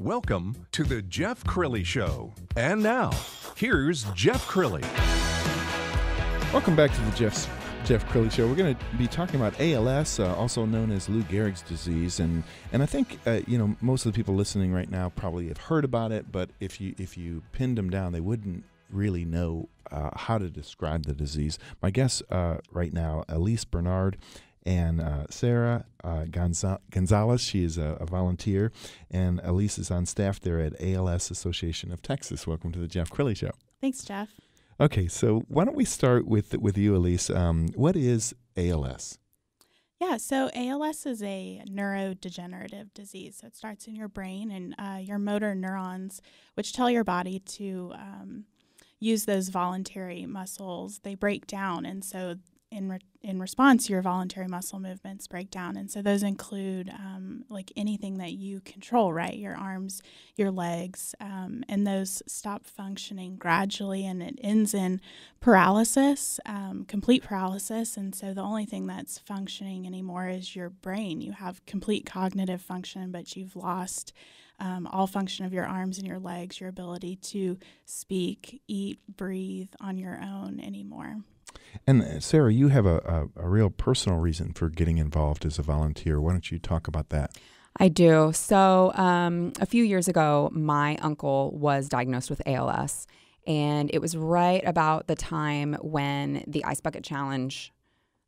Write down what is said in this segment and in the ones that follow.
Welcome to The Jeff Crilly Show. And now, here's Jeff Crilly. Welcome back to The Jeff's, Jeff Crilly Show. We're going to be talking about ALS, uh, also known as Lou Gehrig's disease. And, and I think, uh, you know, most of the people listening right now probably have heard about it, but if you, if you pinned them down, they wouldn't really know uh, how to describe the disease. My guest uh, right now, Elise Bernard, and uh, Sarah uh, Gonzalez. She is a, a, volunteer, and Elise is on staff there at ALS Association of Texas. Welcome to the Jeff Crilly Show. Thanks, Jeff. Okay, so why don't we start with with you, Elise? Um, what is ALS? Yeah, so ALS is a neurodegenerative disease. So it starts in your brain and uh, your motor neurons, which tell your body to um, use those voluntary muscles. They break down, and so in re- in response, your voluntary muscle movements break down, and so those include um, like anything that you control, right? Your arms, your legs, um, and those stop functioning gradually, and it ends in paralysis, um, complete paralysis. And so the only thing that's functioning anymore is your brain. You have complete cognitive function, but you've lost um, all function of your arms and your legs, your ability to speak, eat, breathe on your own anymore. And uh, Sarah, you have a, a, a, real personal reason for getting involved as a volunteer. Why don't you talk about that? I do. So, um, a few years ago, my uncle was diagnosed with ALS, and it was right about the time when the Ice Bucket Challenge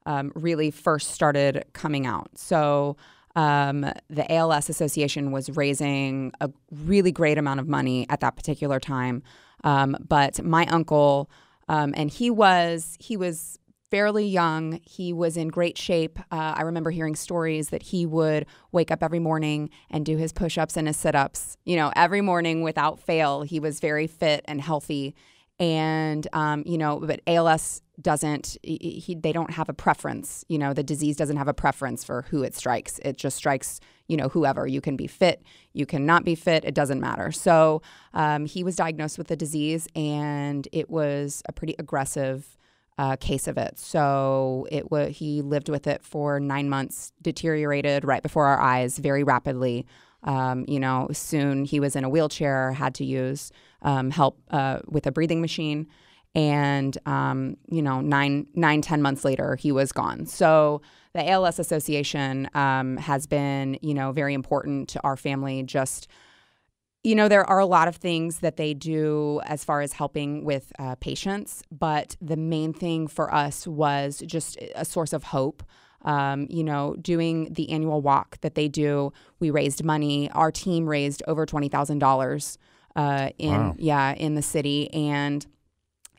um, really first started coming out. So, um, the ALS Association was raising a really great amount of money at that particular time. Um, but my uncle um, and he was he was fairly young. He was in great shape. Uh, I remember hearing stories that he would wake up every morning and do his push ups and his sit ups, you know, every morning without fail. He was very fit and healthy and um, you know, but ALS doesn't. He, they don't have a preference. You know, the disease doesn't have a preference for who it strikes. It just strikes you know whoever. You can be fit, you cannot be fit. It doesn't matter. So um, he was diagnosed with the disease, and it was a pretty aggressive. Uh, case of it. So it was he lived with it for nine months, deteriorated right before our eyes very rapidly. Um, you know, soon he was in a wheelchair, had to use um, help uh, with a breathing machine, and um, you know, nine, nine, ten months later, he was gone. So the ALS Association um, has been, you know, very important to our family. Just you know, there are a lot of things that they do as far as helping with uh, patients, but the main thing for us was just a source of hope um, you know, doing the annual walk that they do. We raised money. Our team raised over twenty thousand uh, dollars in wow. yeah in the city, and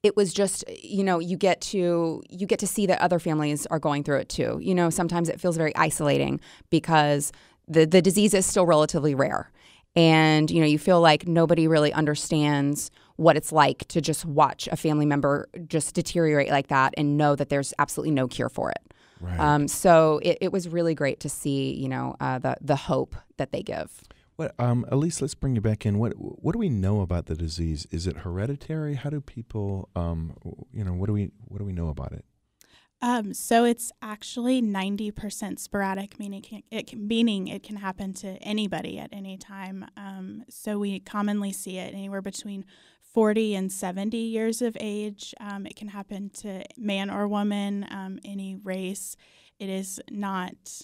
it was just you know you get to you get to see that other families are going through it too. You know, sometimes it feels very isolating because the the disease is still relatively rare, and you know you feel like nobody really understands what it's like to just watch a family member just deteriorate like that and know that there's absolutely no cure for it. Right. Um, so it, it was really great to see, you know, uh, the the hope that they give. What, um, Elise, let's bring you back in. What what do we know about the disease? Is it hereditary? How do people, um, you know, what do we what do we know about it? Um, so it's actually ninety percent sporadic, meaning it, can, meaning it can happen to anybody at any time. Um, so we commonly see it anywhere between 40 and 70 years of age. Um, it can happen to man or woman, um, any race. It is not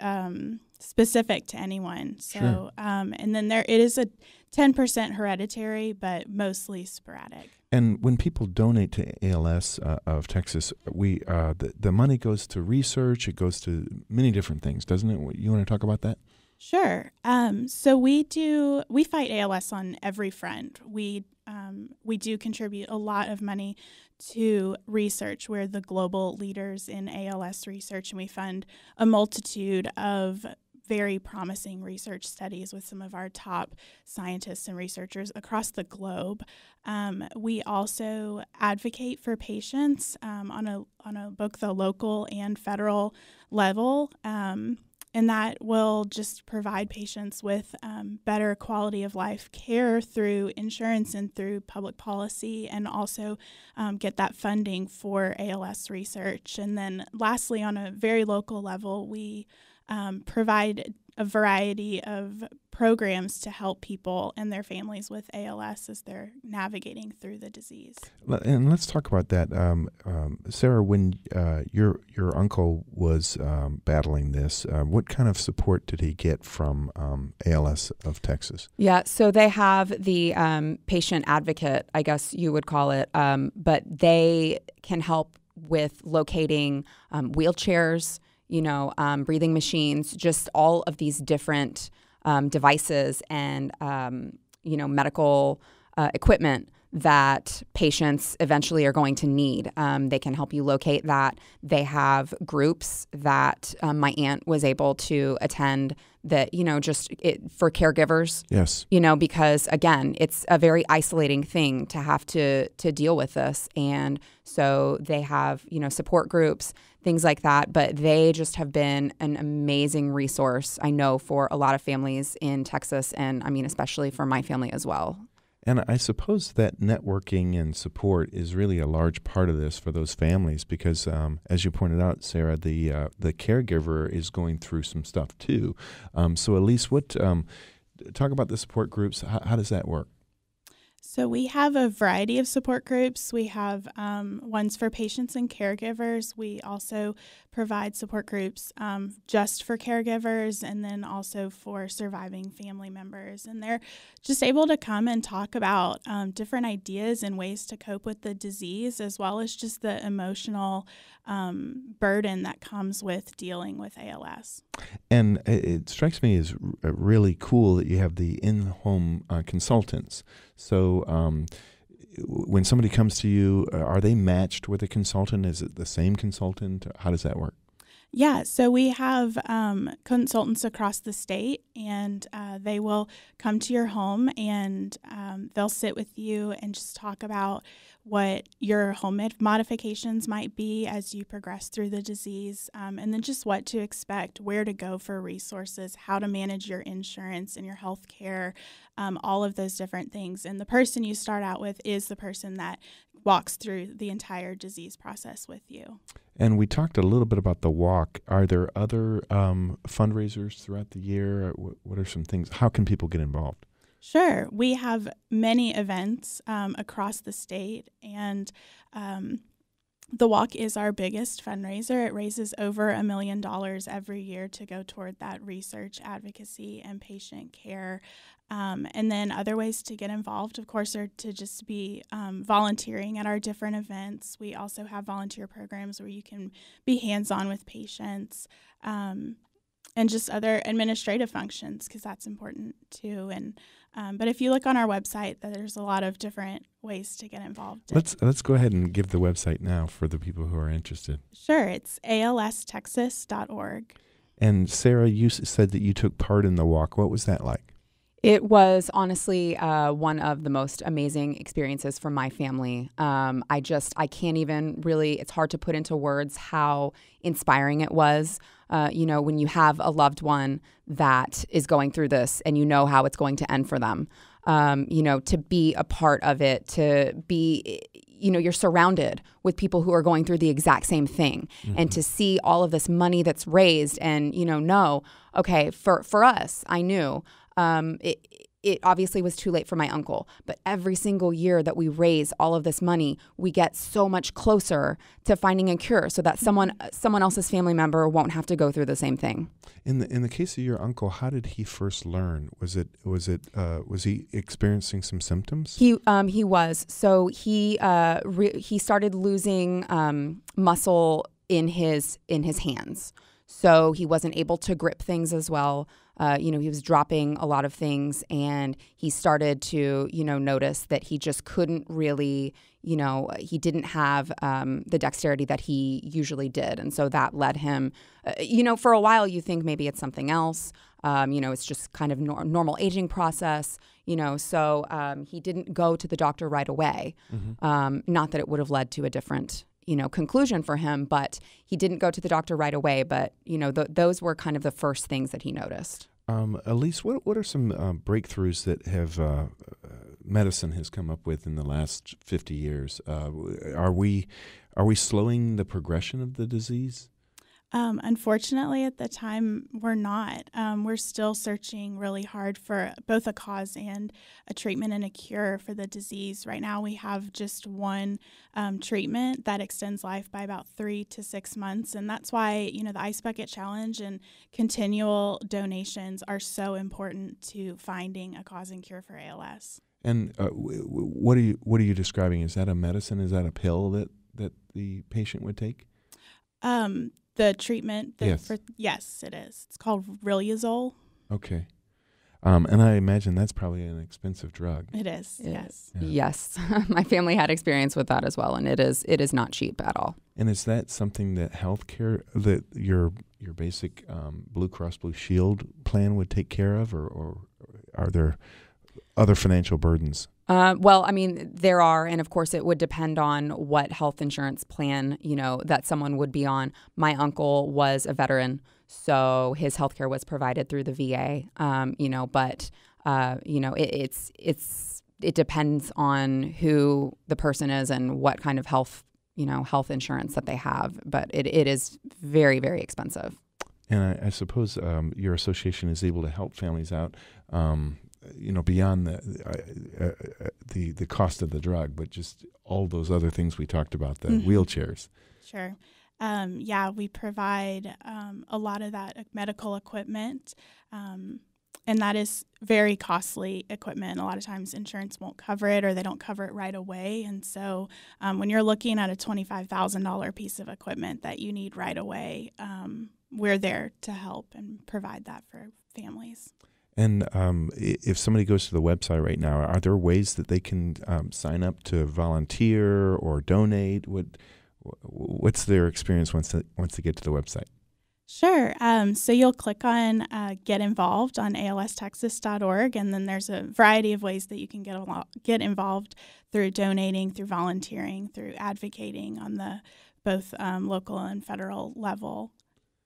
um, specific to anyone. So, sure. Um, and then there it is a 10% hereditary, but mostly sporadic. And when people donate to ALS uh, of Texas, we uh, the, the money goes to research. It goes to many different things, doesn't it? You want to talk about that? Sure. Um, so we do we fight ALS on every front. We um, we do contribute a lot of money to research. We're the global leaders in ALS research, and we fund a multitude of very promising research studies with some of our top scientists and researchers across the globe. Um, we also advocate for patients um, on a on a both the local and federal level. Um, and that will just provide patients with um, better quality of life care through insurance and through public policy, and also um, get that funding for ALS research. And then, lastly, on a very local level, we um, provide a variety of programs to help people and their families with ALS as they're navigating through the disease. And let's talk about that, um, um, Sarah. When uh, your your uncle was um, battling this, uh, what kind of support did he get from um, ALS of Texas? Yeah, so they have the um, patient advocate, I guess you would call it, but they can help with locating wheelchairs you know, um, breathing machines, just all of these different um, devices and, um, you know, medical uh, equipment that patients eventually are going to need. Um, they can help you locate that. They have groups that um, my aunt was able to attend that you know just it, for caregivers yes you know because again it's a very isolating thing to have to to deal with this and so they have you know support groups things like that but they just have been an amazing resource i know for a lot of families in texas and i mean especially for my family as well and I suppose that networking and support is really a large part of this for those families because, um, as you pointed out, Sarah, the uh, the caregiver is going through some stuff too. Um, so, Elise, what um, talk about the support groups? How, how, does that work? So we have a variety of support groups. We have um, ones for patients and caregivers. We also provide support groups um, just for caregivers and then also for surviving family members. And they're just able to come and talk about um, different ideas and ways to cope with the disease, as well as just the emotional um, burden that comes with dealing with ALS. And it strikes me as really cool that you have the in home uh, consultants. So, um, when somebody comes to you, uh, are they matched with a consultant? Is it the same consultant? How does that work? Yeah, so we have um, consultants across the state, and uh, they will come to your home and um, they'll sit with you and just talk about what your home mod- modifications might be as you progress through the disease, um, and then just what to expect, where to go for resources, how to manage your insurance and your health care, um, all of those different things. And the person you start out with is the person that walks through the entire disease process with you. And we talked a little bit about the walk. Are there other um, fundraisers throughout the year? Uh, what are some things? How can people get involved? Sure. We have many events um, across the state, and um, the walk is our biggest fundraiser. It raises over a million dollars every year to go toward that research, advocacy, and patient care um, and then other ways to get involved, of course, are to just be um, volunteering at our different events. We also have volunteer programs where you can be hands on with patients um, and just other administrative functions because that's important too. And um, but if you look on our website, there's a lot of different ways to get involved. Let's let's go ahead and give the website now for the people who are interested. Sure, it's alstexas.org. And Sarah, you said that you took part in the walk. What was that like? It was honestly uh, one of the most amazing experiences for my family. Um, I just, I can't even really, it's hard to put into words how inspiring it was. Uh, you know, when you have a loved one that is going through this and you know how it's going to end for them, um, you know, to be a part of it, to be, you know, you're surrounded with people who are going through the exact same thing mm -hmm. and to mm-hmm. see all of this money that's raised and, you know, know, okay, for, for us, I knew. Um, it, it obviously was too late for my uncle, but every single year that we raise all of this money, we get so much closer to finding a cure so that someone someone else's family member won't have to go through the same thing. In the in the case of your uncle, how did he first learn? Was it was it uh, was he experiencing some symptoms? He um, he was. So he uh, he started losing um, muscle in his in his hands so he wasn't able to grip things as well. Uh, you know, he was dropping a lot of things, and he started to, you know, notice that he just couldn't really, you know, he didn't have um, the dexterity that he usually did, and so that led him, uh, you know, for a while you think maybe it's something else. Um, you know, it's just kind of nor- normal aging process. You know, so um, he didn't go to the doctor right away. Mm-hmm. Um, not that it would have led to a different you know conclusion for him but he didn't go to the doctor right away but you know th- those were kind of the first things that he noticed um, elise what, what are some uh, breakthroughs that have uh, medicine has come up with in the last 50 years uh, are we are we slowing the progression of the disease um, unfortunately, at the time, we're not. Um, we're still searching really hard for both a cause and a treatment and a cure for the disease. Right now, we have just one um, treatment that extends life by about three to six months. And that's why, you know, the Ice Bucket Challenge and continual donations are so important to finding a cause and cure for ALS. And uh, what are you what are you describing? Is that a medicine? Is that a pill that that the patient would take? Um, the treatment. The yes. For, yes, it is. It's called Riluzole. Okay. Um, and I imagine that's probably an expensive drug. It is. It yes. Yes. yes. My family had experience with that as well, and it is it is not cheap at all. And is that something that healthcare that your your basic um, Blue Cross Blue Shield plan would take care of, or, or are there other financial burdens? Uh, well, I mean, there are, and of course, it would depend on what health insurance plan you know that someone would be on. My uncle was a veteran, so his health care was provided through the VA. Um, you know, but uh, you know, it, it's it's it depends on who the person is and what kind of health you know health insurance that they have. But it, it is very very expensive. And I, I suppose um, your association is able to help families out. Um, you know beyond the uh, uh, the the cost of the drug, but just all those other things we talked about, the mm -hmm. wheelchairs. Sure. Um, yeah, we provide um, a lot of that medical equipment, um, and that is very costly equipment. A lot of times, insurance won't cover it, or they don't cover it right away. And so, um, when you're looking at a twenty-five thousand dollar piece of equipment that you need right away, um, we're there to help and provide that for families. And um, if somebody goes to the website right now, are there ways that they can um, sign up to volunteer or donate? What what's their experience once they, once they get to the website? Sure. Um, so you'll click on uh, Get Involved on alstexas.org, and then there's a variety of ways that you can get get involved through donating, through volunteering, through advocating on the both um, local and federal level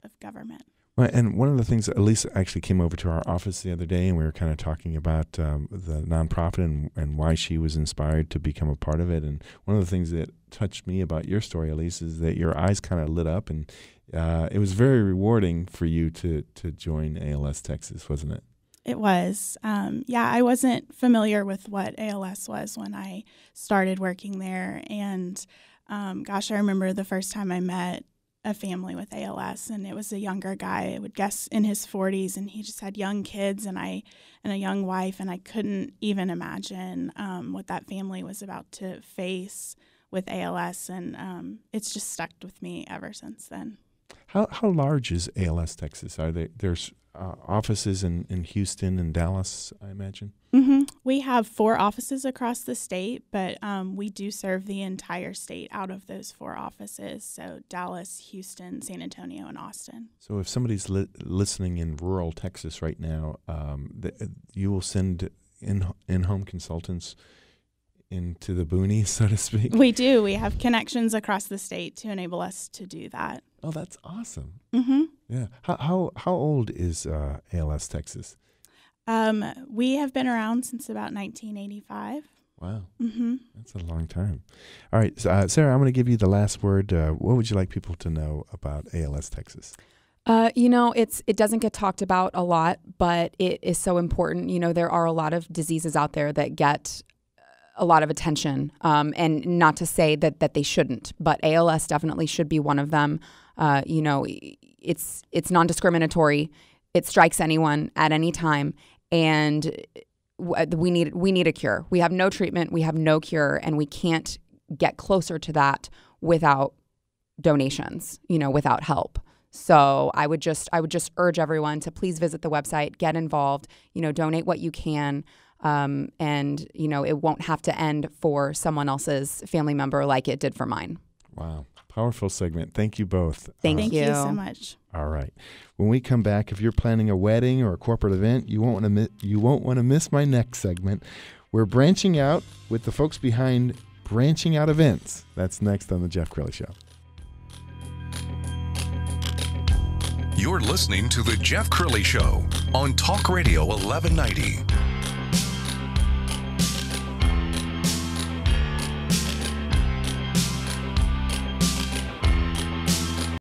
of government and one of the things Elisa actually came over to our office the other day, and we were kind of talking about um, the nonprofit and, and why she was inspired to become a part of it. And one of the things that touched me about your story, Elise, is that your eyes kind of lit up, and uh, it was very rewarding for you to to join ALS Texas, wasn't it? It was. Um, yeah, I wasn't familiar with what ALS was when I started working there, and um, gosh, I remember the first time I met a family with ALS and it was a younger guy I would guess in his 40s and he just had young kids and I and a young wife and I couldn't even imagine um, what that family was about to face with ALS and um, it's just stuck with me ever since then. How, how large is ALS Texas? Are they there's uh, offices in, in Houston and Dallas, I imagine? Mm -hmm. We have four offices across the state, but um, we do serve the entire state out of those four offices. So Dallas, Houston, San Antonio, and Austin. So if somebody's li listening in rural Texas right now, um, uh, you will send in, in home consultants into the boonies, so to speak? We do. We have connections across the state to enable us to do that. Oh, that's awesome. Mm-hmm. Yeah. How, how, how old is uh, ALS Texas? Um, we have been around since about 1985. Wow. Mm-hmm. That's a long time. All right. So, uh, Sarah, I'm going to give you the last word. Uh, what would you like people to know about ALS Texas? Uh, you know, it's it doesn't get talked about a lot, but it is so important. You know, there are a lot of diseases out there that get uh, a lot of attention, um, and not to say that that they shouldn't, but ALS definitely should be one of them. Uh, you know, it's it's non-discriminatory. It strikes anyone at any time, and uh, we need we need a cure. We have no treatment, we have no cure, and we can't get closer to that without donations. You know, without help. So I would just I would just urge everyone to please visit the website, get involved. You know, donate what you can. Um, and you know it won't have to end for someone else's family member like it did for mine. Wow. Powerful segment. Thank you both. Thank, uh, thank you. so much. All right. When we come back, if you're planning a wedding or a corporate event, you won't want to you won't want to miss my next segment. We're branching out with the folks behind branching out events. That's next on the Jeff Curley Show. You're listening to the Jeff Curley Show on Talk Radio 1190.